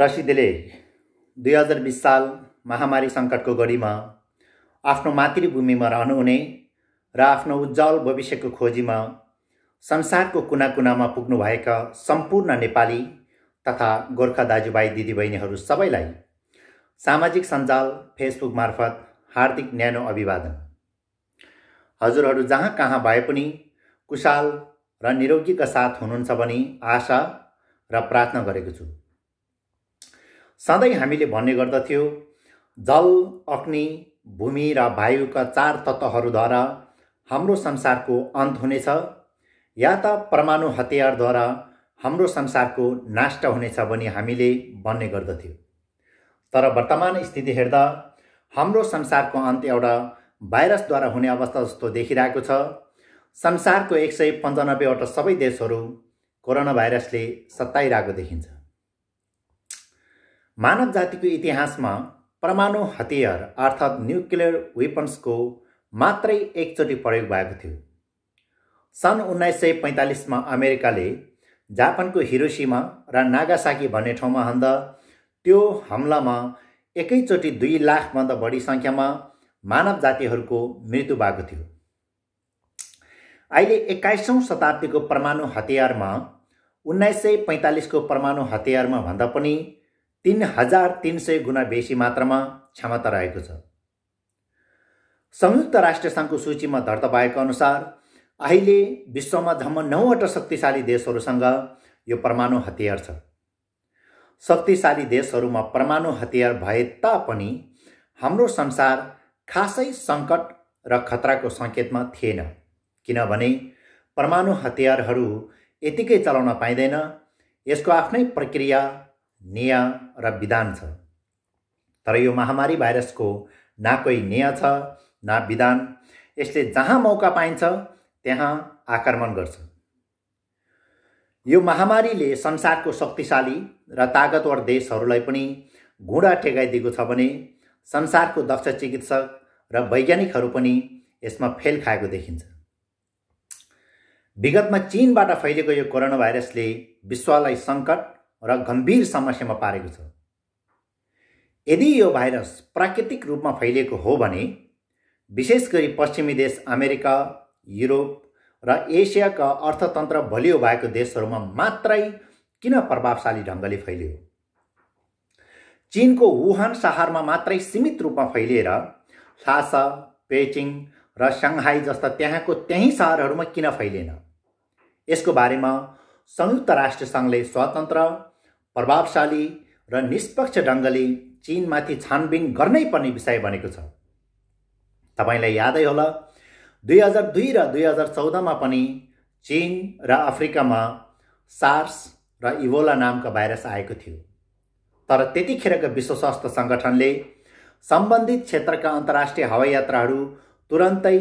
ट्रसिदेले दुई हजार बिस साल महामारी सङ्कटको गढीमा आफ्नो मातृभूमिमा रहनुहुने र आफ्नो उज्जवल भविष्यको खोजीमा संसारको कुना कुनामा पुग्नुभएका सम्पूर्ण नेपाली तथा गोर्खा दाजुभाइ दिदीबहिनीहरू सबैलाई सामाजिक सञ्जाल फेसबुक मार्फत हार्दिक न्यानो अभिवादन हजुरहरू जहाँ कहाँ भए पनि कुशाल र निरोगीका साथ हुनुहुन्छ भनी आशा र प्रार्थना गरेको छु सधैँ हामीले भन्ने गर्दथ्यो जल अग्नि भूमि र वायुका चार तत्त्वहरूद्वारा हाम्रो संसारको अन्त हुनेछ या त परमाणु हतियारद्वारा हाम्रो संसारको नाष्ट हुनेछ भनी हामीले भन्ने गर्दथ्यो तर वर्तमान स्थिति हेर्दा हाम्रो संसारको अन्त एउटा भाइरसद्वारा हुने अवस्था जस्तो देखिरहेको छ संसारको एक सय पन्चानब्बेवटा सबै देशहरू कोरोना भाइरसले सताइरहेको देखिन्छ मानव जातिको इतिहासमा परमाणु हतियार अर्थात् न्युक्लियर वेपन्सको मात्रै एकचोटि प्रयोग भएको थियो सन् उन्नाइस सय पैँतालिसमा अमेरिकाले जापानको हिरोसीमा र नागासाकी भन्ने ठाउँमा हान्दा त्यो हमलामा एकैचोटि दुई लाखभन्दा बढी सङ्ख्यामा मानव जातिहरूको मृत्यु भएको थियो अहिले एक्काइसौँ शताब्दीको परमाणु हतियारमा उन्नाइस सय पैँतालिसको परमाणु हतियारमा भन्दा पनि तिन हजार तिन सय गुणा बेसी मात्रामा क्षमता रहेको छ संयुक्त राष्ट्र सङ्घको सूचीमा दर्ता भएको अनुसार अहिले विश्वमा जम्मा नौवटा शक्तिशाली देशहरूसँग यो परमाणु हतियार छ शक्तिशाली देशहरूमा परमाणु हतियार भए तापनि हाम्रो संसार खासै सङ्कट र खतराको सङ्केतमा थिएन किनभने परमाणु हतियारहरू यतिकै चलाउन पाइँदैन यसको आफ्नै प्रक्रिया नेय र विधान छ तर यो महामारी भाइरसको न कोही नेय छ न विधान यसले जहाँ मौका पाइन्छ त्यहाँ आक्रमण गर्छ यो महामारीले संसारको शक्तिशाली र तागतवर देशहरूलाई पनि घुँडा टेकाइदिएको छ भने संसारको दक्ष चिकित्सक र वैज्ञानिकहरू पनि यसमा फेल खाएको देखिन्छ विगतमा चिनबाट फैलिएको यो कोरोना भाइरसले विश्वलाई सङ्कट र गम्भीर समस्यामा पारेको छ यदि यो भाइरस प्राकृतिक रूपमा फैलिएको हो भने विशेष गरी पश्चिमी देश अमेरिका युरोप र एसियाका अर्थतन्त्र बलियो भएको देशहरूमा मात्रै किन प्रभावशाली ढङ्गले फैलियो चिनको वुहान सहरमा मात्रै सीमित रूपमा फैलिएर लासा पेचिङ र सङ्घाई जस्ता त्यहाँको त्यही सहरहरूमा किन फैलिएन यसको बारेमा संयुक्त राष्ट्रसङ्घले स्वतन्त्र प्रभावशाली र निष्पक्ष ढङ्गले चिनमाथि छानबिन गर्नै पर्ने विषय बनेको छ तपाईँलाई यादै होला दुई हजार दुई र दुई हजार चौधमा पनि चिन र अफ्रिकामा सार्स र इभोला नामका भाइरस आएको थियो तर त्यतिखेरको विश्व स्वास्थ्य सङ्गठनले सम्बन्धित क्षेत्रका अन्तर्राष्ट्रिय हवाई यात्राहरू तुरन्तै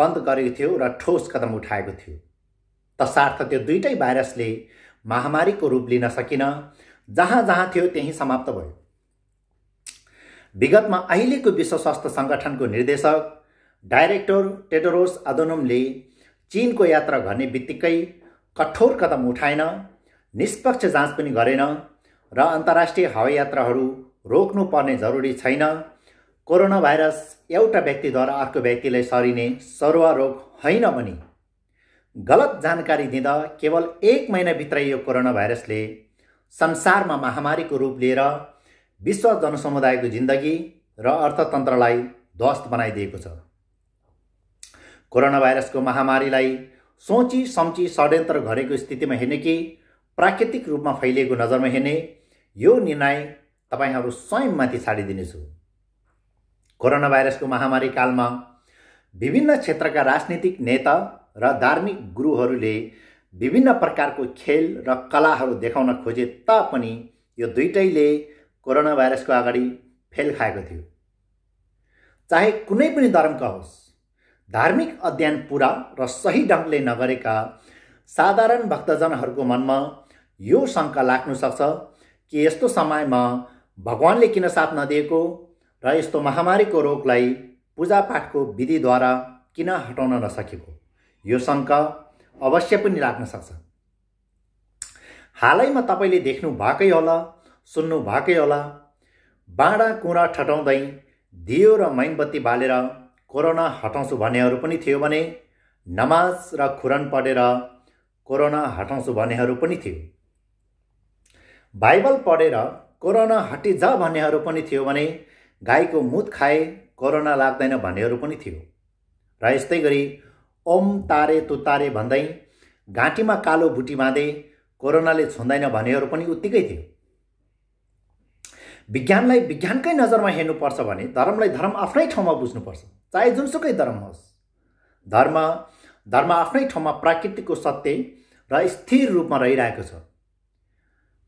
बन्द गरेको थियो र ठोस कदम उठाएको थियो तसार्थ त्यो दुइटै भाइरसले महामारीको रूप लिन सकिन जहाँ जहाँ थियो त्यहीँ समाप्त भयो विगतमा अहिलेको विश्व स्वास्थ्य सङ्गठनको निर्देशक डाइरेक्टर टेडरोस आदोनमले चिनको यात्रा गर्ने बित्तिकै कठोर कदम उठाएन निष्पक्ष जाँच पनि गरेन र अन्तर्राष्ट्रिय हवाई रोक्नुपर्ने जरुरी छैन कोरोना भाइरस एउटा व्यक्तिद्वारा अर्को व्यक्तिलाई सरिने सर्वरोग होइन भने गलत जानकारी दिँदा केवल एक महिनाभित्रै यो कोरोना भाइरसले संसारमा महामारीको रूप लिएर विश्व जनसमुदायको जिन्दगी र अर्थतन्त्रलाई ध्वस्त बनाइदिएको छ कोरोना भाइरसको महामारीलाई सोची सम्ची षड्यन्त्र घरेको स्थितिमा हेर्ने कि प्राकृतिक रूपमा फैलिएको नजरमा हेर्ने यो निर्णय तपाईँहरू स्वयंमाथि छाडिदिनेछु कोरोना भाइरसको महामारी कालमा विभिन्न क्षेत्रका राजनीतिक नेता र धार्मिक गुरुहरूले विभिन्न प्रकारको खेल र कलाहरू देखाउन खोजे तापनि यो दुइटैले कोरोना भाइरसको अगाडि फेल खाएको थियो चाहे कुनै पनि धर्मका होस् धार्मिक अध्ययन पुरा र सही ढङ्गले नगरेका साधारण भक्तजनहरूको मनमा यो शङ्का लाग्नु सक्छ कि यस्तो समयमा भगवान्ले किन साथ नदिएको र यस्तो महामारीको रोगलाई पूजापाठको विधिद्वारा किन हटाउन नसकेको यो शङ्का अवश्य पनि राख्न सक्छ हालैमा तपाईँले देख्नु भएकै होला सुन्नु भएकै होला बाँडा कुँडा ठटाउँदै दियो र मैनबत्ती बालेर कोरोना हटाउँछु भन्नेहरू पनि थियो भने नमाज र खुरन पढेर कोरोना हटाउँछु भन्नेहरू पनि थियो बाइबल पढेर कोरोना हटिजा भन्नेहरू पनि थियो भने गाईको मुत खाए कोरोना लाग्दैन भन्नेहरू पनि थियो र यस्तै गरी ओम तारे तारे भन्दै घाँटीमा कालो बुटी बाँधे कोरोनाले छुँदैन भनेहरू पनि उत्तिकै थियो विज्ञानलाई विज्ञानकै नजरमा हेर्नुपर्छ भने धर्मलाई धर्म आफ्नै ठाउँमा बुझ्नुपर्छ चाहे जुनसुकै धर्म होस् धर्म धर्म आफ्नै ठाउँमा प्राकृतिकको सत्य र स्थिर रूपमा रहिरहेको छ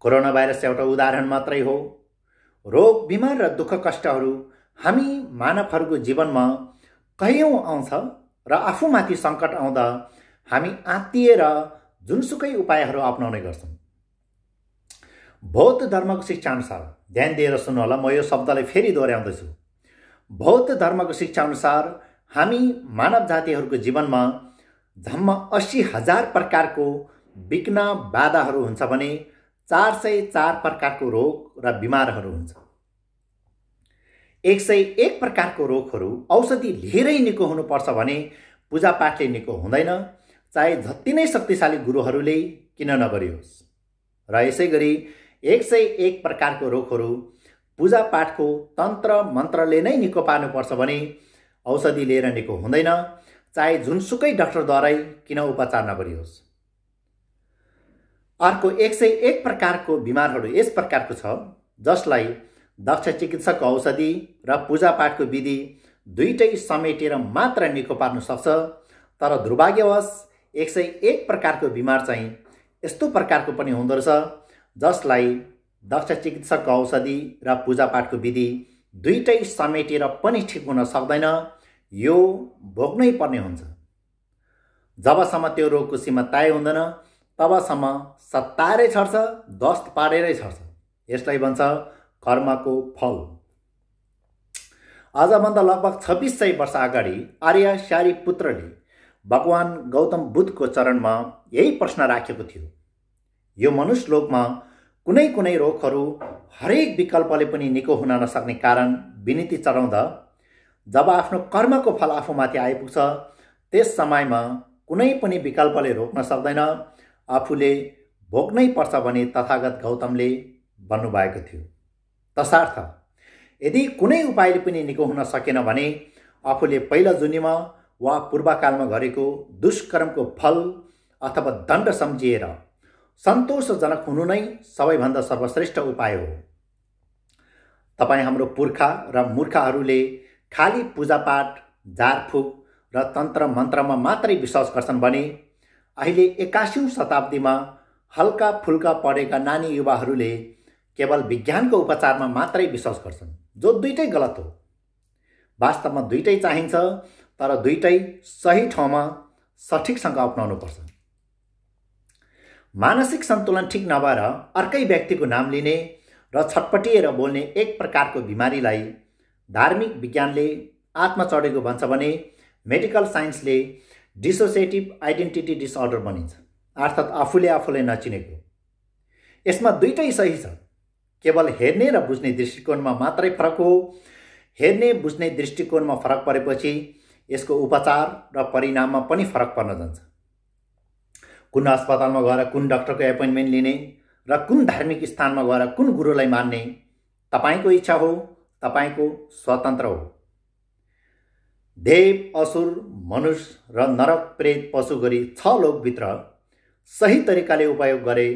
कोरोना भाइरस एउटा उदाहरण मात्रै हो रोग बिमार र दुःख कष्टहरू हामी मानवहरूको जीवनमा कैयौँ आउँछ र आफूमाथि सङ्कट आउँदा हामी आत्तिएर जुनसुकै उपायहरू अप्नाउने गर्छौँ बौद्ध धर्मको शिक्षाअनुसार ध्यान दिएर सुन्नु होला म यो शब्दलाई फेरि दोहोऱ्याउँदैछु बौद्ध धर्मको शिक्षाअनुसार हामी मानव जातिहरूको जीवनमा झम्मा अस्सी हजार प्रकारको विघ्न बाधाहरू हुन्छ भने चार सय चार प्रकारको रोग र बिमारहरू हुन्छ एक सय एक प्रकारको रोगहरू औषधि लिएरै निको हुनुपर्छ भने पूजापाठले निको हुँदैन चाहे जति नै शक्तिशाली गुरुहरूले किन नगरियोस् र यसै गरी एक सय एक प्रकारको रोगहरू पूजापाठको तन्त्र मन्त्रले नै निको पार्नुपर्छ भने औषधि लिएर निको हुँदैन चाहे जुनसुकै डक्टरद्वारै किन उपचार नगरियोस् अर्को एक सय एक प्रकारको बिमारहरू यस प्रकारको छ जसलाई दक्ष चिकित्सकको औषधि र पूजापाठको विधि दुइटै समेटेर मात्र निको पार्न सक्छ तर दुर्भाग्यवश एक सय एक प्रकारको बिमार चाहिँ यस्तो प्रकारको पनि हुँदोरहेछ जसलाई दक्ष चिकित्सकको औषधि र पूजापाठको विधि दुइटै समेटेर पनि ठिक हुन सक्दैन यो भोग्नै पर्ने हुन्छ जबसम्म त्यो रोगको सीमा तय हुँदैन तबसम्म सत्ताएरै छर्छ दस्त पारेरै छर्छ यसलाई भन्छ कर्मको फल आजभन्दा लगभग छब्बिस सय वर्ष अगाडि आर्य स्यारी पुत्रले भगवान् गौतम बुद्धको चरणमा यही प्रश्न राखेको थियो यो मनुष्य लोकमा कुनै कुनै रोगहरू हरेक विकल्पले पनि निको हुन नसक्ने कारण विनिति चढाउँदा जब आफ्नो कर्मको फल आफूमाथि आइपुग्छ त्यस समयमा कुनै पनि विकल्पले रोक्न सक्दैन आफूले भोग्नै पर्छ भने तथागत गौतमले भन्नुभएको थियो तसार्थ यदि कुनै उपायले पनि निको हुन सकेन भने आफूले पहिला जुनीमा वा पूर्वकालमा गरेको दुष्कर्मको फल अथवा दण्ड सम्झिएर सन्तोषजनक हुनु नै सबैभन्दा सर्वश्रेष्ठ उपाय हो तपाईँ हाम्रो पुर्खा र मूर्खाहरूले खाली पूजापाठ झारफुक र तन्त्र मन्त्रमा मात्रै विश्वास गर्छन् भने अहिले एक्कासी शताब्दीमा हल्का फुल्का पढेका नानी युवाहरूले केवल विज्ञानको उपचारमा मात्रै विश्वास गर्छन् जो दुइटै गलत हो वास्तवमा दुइटै चाहिन्छ तर दुइटै सही ठाउँमा सठिकसँग अप्नाउनुपर्छ मानसिक सन्तुलन ठिक नभएर अर्कै व्यक्तिको नाम लिने र छटपटिएर बोल्ने एक प्रकारको बिमारीलाई धार्मिक विज्ञानले आत्मा चढेको भन्छ भने मेडिकल साइन्सले डिसोसिएटिभ आइडेन्टिटी डिसअर्डर भनिन्छ अर्थात् आफूले आफूलाई नचिनेको यसमा दुइटै सही छ केवल हेर्ने र बुझ्ने दृष्टिकोणमा मात्रै फरक हो हेर्ने बुझ्ने दृष्टिकोणमा फरक परेपछि यसको उपचार र परिणाममा पनि फरक पर्न जान्छ कुन अस्पतालमा गएर कुन डक्टरको एपोइन्टमेन्ट लिने र कुन धार्मिक स्थानमा गएर कुन गुरुलाई मान्ने तपाईँको इच्छा हो तपाईँको स्वतन्त्र हो देव असुर मनुष्य र नरक प्रेत पशु गरी छ लोकभित्र सही तरिकाले उपयोग गरे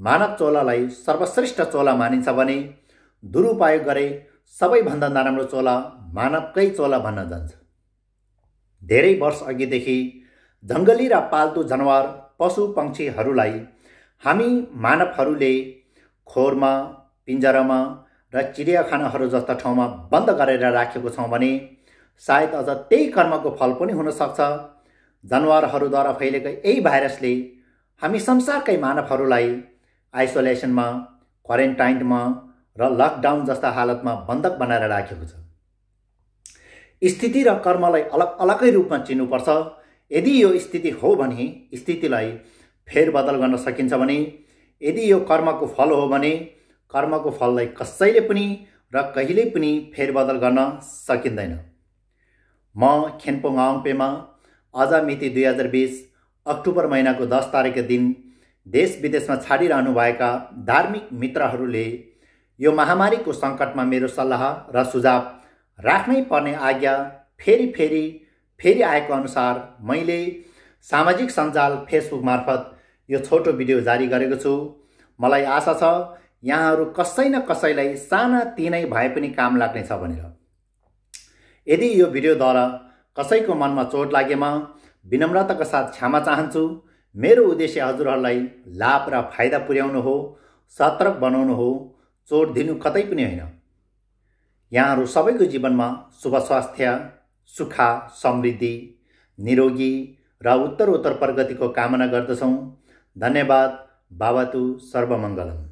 मानव चोलालाई सर्वश्रेष्ठ चोला मानिन्छ भने दुरुपयोग गरे सबैभन्दा नराम्रो चोला मानवकै चोला भन्न जान्छ धेरै वर्ष अघिदेखि जङ्गली र पाल्तु जनावर पशु पक्षीहरूलाई हामी मानवहरूले खोरमा पिन्जरामा र चिडियाखानाहरू जस्ता ठाउँमा बन्द गरेर राखेको छौँ भने सायद अझ त्यही कर्मको फल पनि हुनसक्छ जनावरहरूद्वारा फैलेको यही भाइरसले हामी संसारकै मानवहरूलाई आइसोलेसनमा क्वारेन्टाइनमा र लकडाउन जस्ता हालतमा बन्धक बनाएर राखेको छ स्थिति र कर्मलाई अलग अलगै रूपमा चिन्नुपर्छ यदि यो स्थिति हो भने स्थितिलाई फेरबदल गर्न सकिन्छ भने यदि यो कर्मको फल हो भने कर्मको फललाई कसैले पनि र कहिल्यै पनि फेरबदल गर्न सकिँदैन म खेनपोङ आङपेमा अझ मिति दुई हजार बिस अक्टोबर महिनाको दस तारिकको दिन देश विदेशमा छाडिरहनुभएका धार्मिक मित्रहरूले यो महामारीको सङ्कटमा मेरो सल्लाह र सुझाव राख्नै पर्ने आज्ञा फेरि फेरि फेरि आएको अनुसार मैले सामाजिक सञ्जाल फेसबुक मार्फत यो छोटो भिडियो जारी गरेको छु मलाई आशा छ यहाँहरू कसै न कसैलाई साना तिनै भए पनि काम लाग्नेछ भनेर यदि यो भिडियोद्वारा कसैको मनमा चोट लागेमा विनम्रताको साथ क्षमा चाहन्छु मेरो उद्देश्य हजुरहरूलाई लाभ र फाइदा पुर्याउनु हो सतर्क बनाउनु हो चोट दिनु कतै पनि होइन यहाँहरू सबैको जीवनमा शुभ स्वास्थ्य सुख समृद्धि निरोगी र उत्तर प्रगतिको कामना गर्दछौँ धन्यवाद बाबातु सर्वमङ्गलम